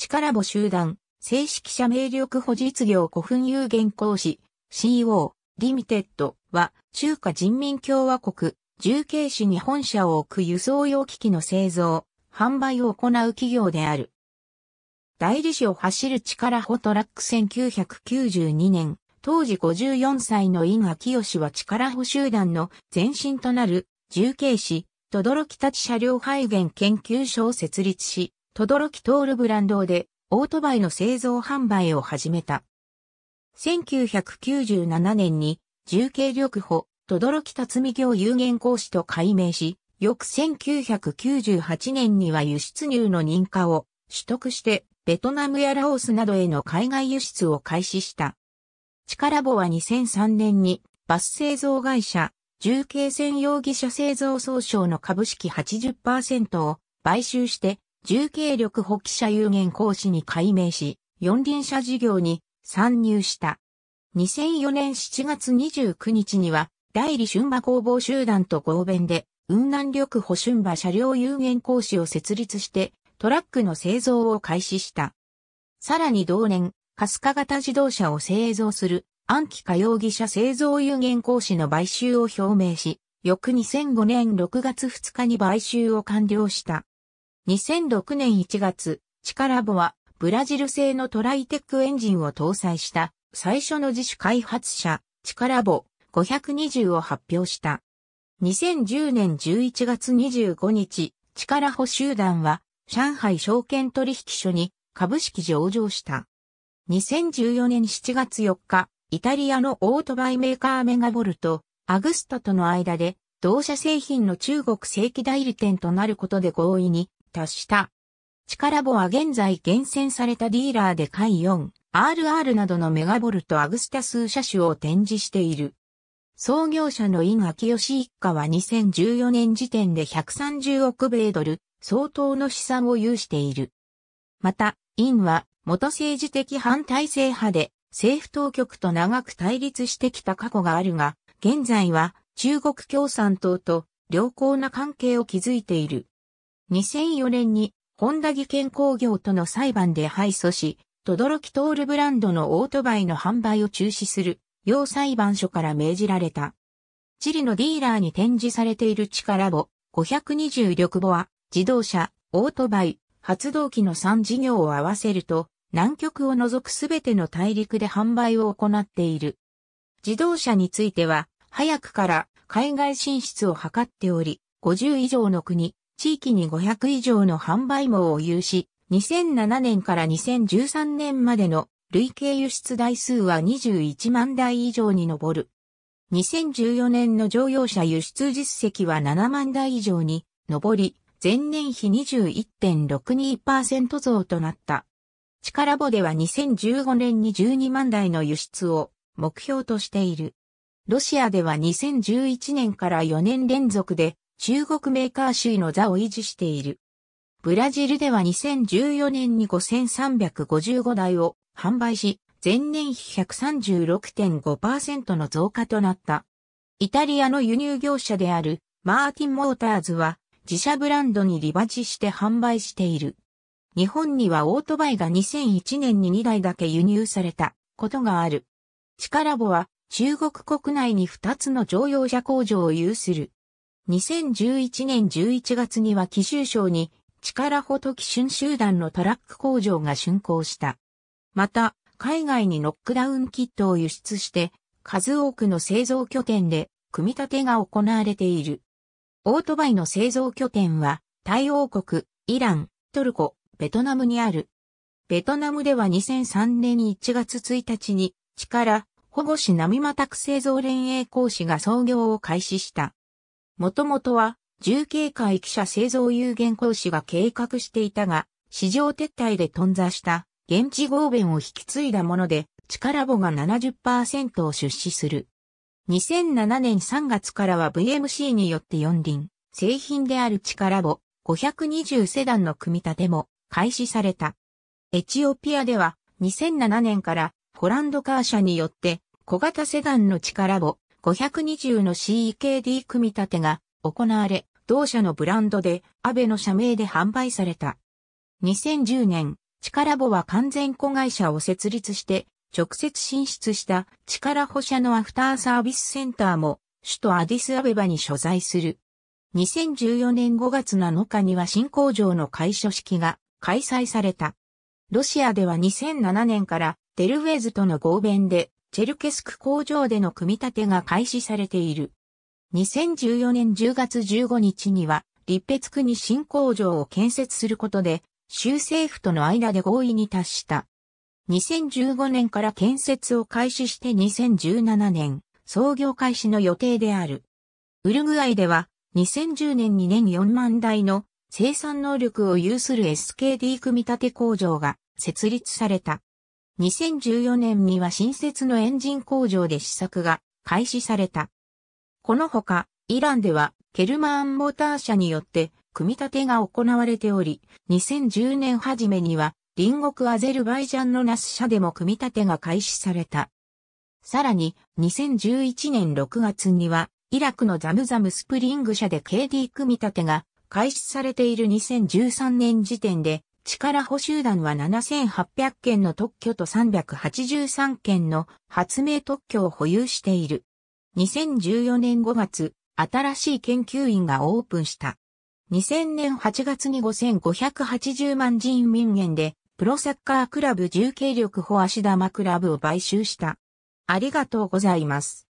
力母集団、正式社名力保実業古墳有限公司、CO、リミテッドは、中華人民共和国、重慶市に本社を置く輸送用機器の製造、販売を行う企業である。代理士を走る力ホトラック1992年、当時54歳の伊賀清は力保集団の前身となる重慶市、轟立車両配源研究所を設立し、トールブランドで、オートバイの製造販売を始めた。1997年に、重軽力歩、轟辰巳業有限講師と改名し、翌1998年には輸出入の認可を取得して、ベトナムやラオスなどへの海外輸出を開始した。力ボは2003年に、バス製造会社、重慶専用技者製造総省の株式80%を買収して、重軽力補給者有限講師に改名し、四輪車事業に参入した。2004年7月29日には、代理春馬工房集団と合弁で、雲南力保春馬車両有限講師を設立して、トラックの製造を開始した。さらに同年、カスカ型自動車を製造する暗記火容疑者製造有限講師の買収を表明し、翌2005年6月2日に買収を完了した。2006年1月、チカラボはブラジル製のトライテックエンジンを搭載した最初の自主開発車、チカラボ520を発表した。2010年11月25日、チカラホ集団は上海証券取引所に株式上場した。2014年7月4日、イタリアのオートバイメーカーメガボルト、アグスタとの間で同社製品の中国正規代理店となることで合意に達した。力カボは現在厳選されたディーラーで海 4RR などのメガボルトアグスタ数車種を展示している。創業者の尹秋吉一家は2014年時点で130億米ドル相当の資産を有している。また、ンは元政治的反体制派で政府当局と長く対立してきた過去があるが、現在は中国共産党と良好な関係を築いている。2004年に、本田技研工業との裁判で敗訴し、トドロキトールブランドのオートバイの販売を中止する、要裁判所から命じられた。チリのディーラーに展示されている力ボ520力ボは、自動車、オートバイ、発動機の3事業を合わせると、南極を除くすべての大陸で販売を行っている。自動車については、早くから海外進出を図っており、50以上の国、地域に500以上の販売網を有し、2007年から2013年までの累計輸出台数は21万台以上に上る。2014年の乗用車輸出実績は7万台以上に上り、前年比21.62%増となった。力ボでは2015年に12万台の輸出を目標としている。ロシアでは2011年から4年連続で中国メーカー首位の座を維持している。ブラジルでは2014年に5355台を販売し、前年比136.5%の増加となった。イタリアの輸入業者であるマーティン・モーターズは自社ブランドにリバチして販売している。日本にはオートバイが2001年に2台だけ輸入されたことがある。チカラボは中国国内に2つの乗用車工場を有する。2011年11月には貴州省に力ほと貴春集団のトラック工場が竣工した。また、海外にノックダウンキットを輸出して、数多くの製造拠点で組み立てが行われている。オートバイの製造拠点は、タイ王国、イラン、トルコ、ベトナムにある。ベトナムでは2003年1月1日に、力、保護士並またく製造連営講師が創業を開始した。もともとは、重慶海汽車製造有限公司が計画していたが、市場撤退で頓挫した現地合弁を引き継いだもので、力母が70%を出資する。2007年3月からは VMC によって四輪、製品である力母520セダンの組み立ても開始された。エチオピアでは2007年からホランドカー社によって小型セダンの力母520の CKD 組み立てが行われ、同社のブランドで、アベの社名で販売された。2010年、ラボは完全子会社を設立して、直接進出したチカラ保社のアフターサービスセンターも、首都アディスアベバに所在する。2014年5月7日には新工場の開所式が開催された。ロシアでは2007年からデルウェイズとの合弁でチェルケスク工場での組み立てが開始されている。2014年10月15日には、立ッ区に新工場を建設することで、州政府との間で合意に達した。2015年から建設を開始して2017年、創業開始の予定である。ウルグアイでは、2010年に年4万台の生産能力を有する SKD 組み立て工場が設立された。2014年には新設のエンジン工場で試作が開始された。このほか、イランではケルマンモーター社によって組み立てが行われており、2010年初めには隣国アゼルバイジャンのナス社でも組み立てが開始された。さらに、2011年6月には、イラクのザムザムスプリング社で KD 組み立てが開始されている2013年時点で、力補集団は7800件の特許と383件の発明特許を保有している。2014年5月、新しい研究院がオープンした。2000年8月に5580万人民元で、プロサッカークラブ重軽力保足玉クラブを買収した。ありがとうございます。